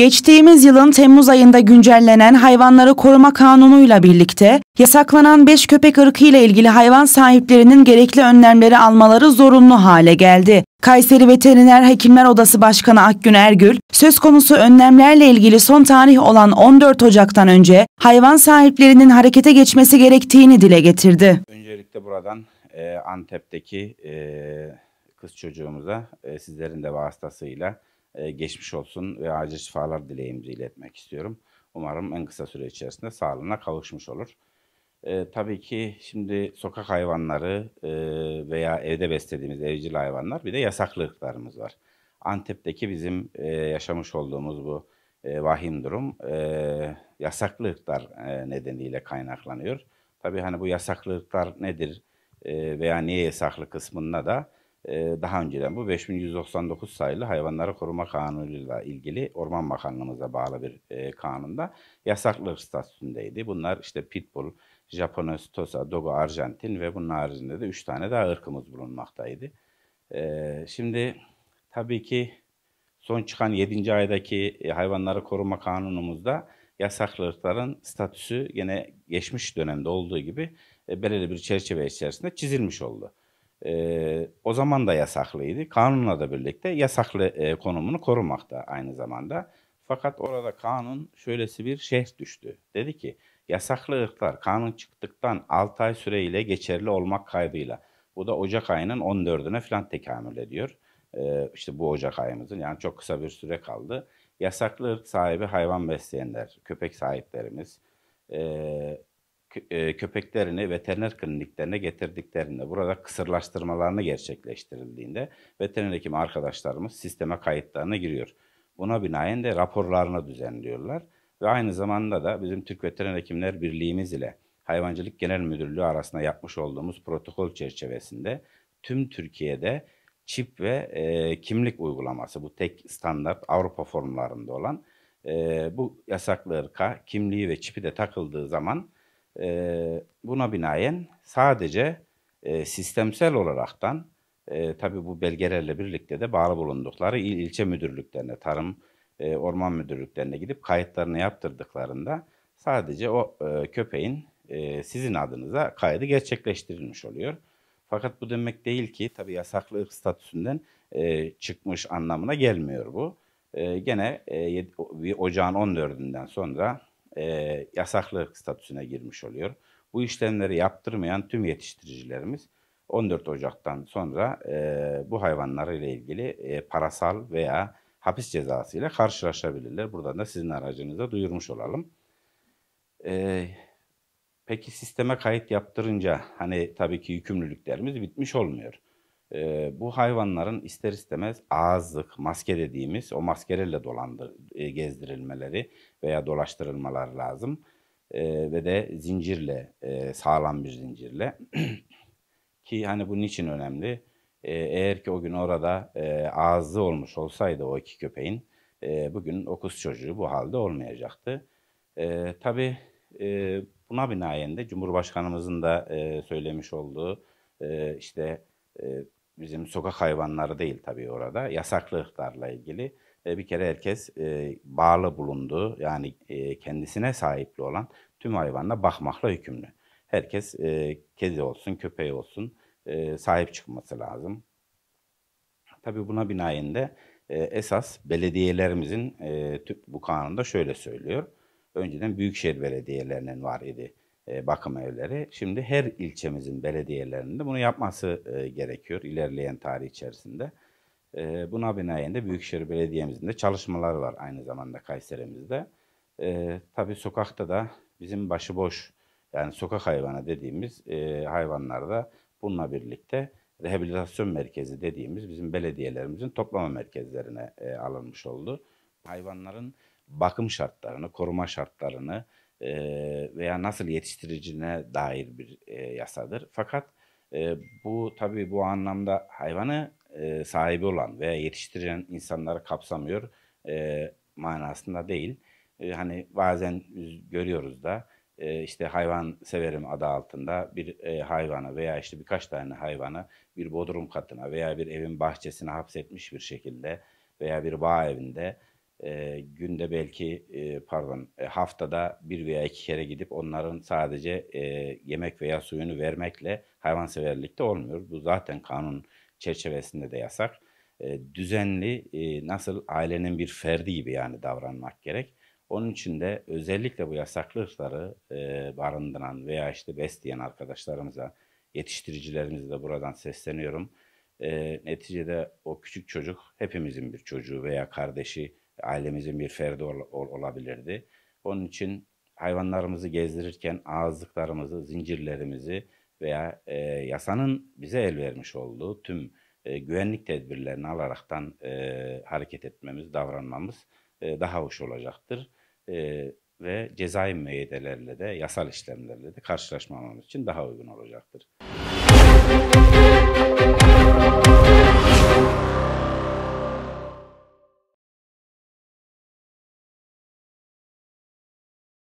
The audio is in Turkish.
Geçtiğimiz yılın Temmuz ayında güncellenen hayvanları koruma kanunuyla birlikte yasaklanan 5 köpek ırkı ile ilgili hayvan sahiplerinin gerekli önlemleri almaları zorunlu hale geldi. Kayseri Veteriner Hekimler Odası Başkanı Akgün Ergül, söz konusu önlemlerle ilgili son tarih olan 14 Ocak'tan önce hayvan sahiplerinin harekete geçmesi gerektiğini dile getirdi. Öncelikle buradan e, Antep'teki e, kız çocuğumuza e, sizlerin de vasıtasıyla ee, geçmiş olsun ve acil şifalar dileğimizi iletmek istiyorum. Umarım en kısa süre içerisinde sağlığına kavuşmuş olur. E, tabii ki şimdi sokak hayvanları e, veya evde beslediğimiz evcil hayvanlar bir de yasaklı var. Antep'teki bizim e, yaşamış olduğumuz bu e, vahim durum e, yasaklı e, nedeniyle kaynaklanıyor. Tabii hani bu yasaklı nedir e, veya niye yasaklı kısmında da ee, daha önceden bu 5199 sayılı hayvanları koruma kanunuyla ilgili Orman Bakanlığımıza bağlı bir e, kanunda yasaklı statüsündeydi. Bunlar işte pitbull, Japones, Tosa, Dogo, Arjantin ve bunun haricinde de 3 tane daha ırkımız bulunmaktaydı. Ee, şimdi tabii ki son çıkan 7. aydaki e, hayvanları koruma kanunumuzda yasaklılıkların statüsü yine geçmiş dönemde olduğu gibi e, belirli bir çerçeve içerisinde çizilmiş oldu. E, o zaman da yasaklıydı. Kanunla da birlikte yasaklı e, konumunu korumakta aynı zamanda. Fakat orada kanun şöylesi bir şey düştü. Dedi ki yasaklı ırklar kanun çıktıktan 6 ay süreyle geçerli olmak kaydıyla. Bu da Ocak ayının 14'üne falan tekamül ediyor. Ee, İşte bu Ocak ayımızın yani çok kısa bir süre kaldı. Yasaklı ırk sahibi hayvan besleyenler, köpek sahiplerimiz, e, e, köpeklerini veteriner kliniklerine getirdiklerinde, burada kısırlaştırmalarını gerçekleştirildiğinde veteriner hekim arkadaşlarımız sisteme kayıtlarını giriyor. Buna binaen de raporlarını düzenliyorlar ve aynı zamanda da bizim Türk Veteriner Hekimler Birliği'miz ile Hayvancılık Genel Müdürlüğü arasında yapmış olduğumuz protokol çerçevesinde tüm Türkiye'de çip ve e, kimlik uygulaması bu tek standart Avrupa formlarında olan e, bu yasaklı ırka kimliği ve çipi de takıldığı zaman e, buna binaen sadece e, sistemsel olaraktan e, tabii bu belgelerle birlikte de bağlı bulundukları il ilçe müdürlüklerine, tarım e, orman müdürlüklerine gidip kayıtlarını yaptırdıklarında sadece o e, köpeğin e, sizin adınıza kaydı gerçekleştirilmiş oluyor. Fakat bu demek değil ki tabii yasaklı ırk statüsünden e, çıkmış anlamına gelmiyor bu. E, gene e, ocağın 14'ünden sonra e, yasaklı statüsüne girmiş oluyor. Bu işlemleri yaptırmayan tüm yetiştiricilerimiz 14 Ocak'tan sonra e, bu hayvanları ile ilgili e, parasal veya hapis cezası ile karşılaşabilirler. Buradan da sizin aracınıza duyurmuş olalım. E, peki sisteme kayıt yaptırınca hani tabii ki yükümlülüklerimiz bitmiş olmuyor. E, bu hayvanların ister istemez ağızlık, maske dediğimiz o maskelerle dolandır, e, gezdirilmeleri veya dolaştırılmaları lazım. E, ve de zincirle, e, sağlam bir zincirle. ki hani bu niçin önemli? E, eğer ki o gün orada e, ağızlı olmuş olsaydı o iki köpeğin, e, bugün o kız çocuğu bu halde olmayacaktı. E, tabii e, buna binaen de Cumhurbaşkanımızın da e, söylemiş olduğu e, işte bizim sokak hayvanları değil tabii orada yasaklı ırklarla ilgili e, bir kere herkes e, bağlı bulunduğu yani e, kendisine sahipli olan tüm hayvanla bakmakla yükümlü. Herkes kedi olsun, köpeği olsun sahip çıkması lazım. Tabii buna binaen de esas belediyelerimizin bu kanunda şöyle söylüyor. Önceden büyükşehir belediyelerinin var idi e, bakım evleri. Şimdi her ilçemizin belediyelerinde bunu yapması e, gerekiyor ilerleyen tarih içerisinde. E, buna binaen de Büyükşehir Belediye'mizin de çalışmaları var aynı zamanda Kayseri'mizde. Tabii sokakta da bizim başıboş yani sokak hayvanı dediğimiz hayvanlarda bununla birlikte rehabilitasyon merkezi dediğimiz bizim belediyelerimizin toplama merkezlerine alınmış oldu. Hayvanların bakım şartlarını, koruma şartlarını e, veya nasıl yetiştiricine dair bir e, yasadır. Fakat e, bu tabii bu anlamda hayvanı e, sahibi olan veya yetiştiren insanları kapsamıyor e, manasında değil. E, hani bazen görüyoruz da e, işte hayvan severim adı altında bir e, hayvana veya işte birkaç tane hayvana bir bodrum katına veya bir evin bahçesine hapsetmiş bir şekilde veya bir bağ evinde e, günde belki e, pardon e, haftada bir veya iki kere gidip onların sadece e, yemek veya suyunu vermekle hayvanseverlikte olmuyor. Bu zaten kanun çerçevesinde de yasak. E, düzenli e, nasıl ailenin bir ferdi gibi yani davranmak gerek. Onun için de özellikle bu yasaklıkları e, barındıran veya işte besleyen arkadaşlarımıza, yetiştiricilerimize de buradan sesleniyorum. E, neticede o küçük çocuk hepimizin bir çocuğu veya kardeşi ailemizin bir ferdi ol, ol, olabilirdi. Onun için hayvanlarımızı gezdirirken ağızlıklarımızı, zincirlerimizi veya e, yasanın bize el vermiş olduğu tüm e, güvenlik tedbirlerini alaraktan e, hareket etmemiz, davranmamız e, daha hoş olacaktır. E, ve cezai müeyyidelerle de yasal işlemlerle de karşılaşmamamız için daha uygun olacaktır.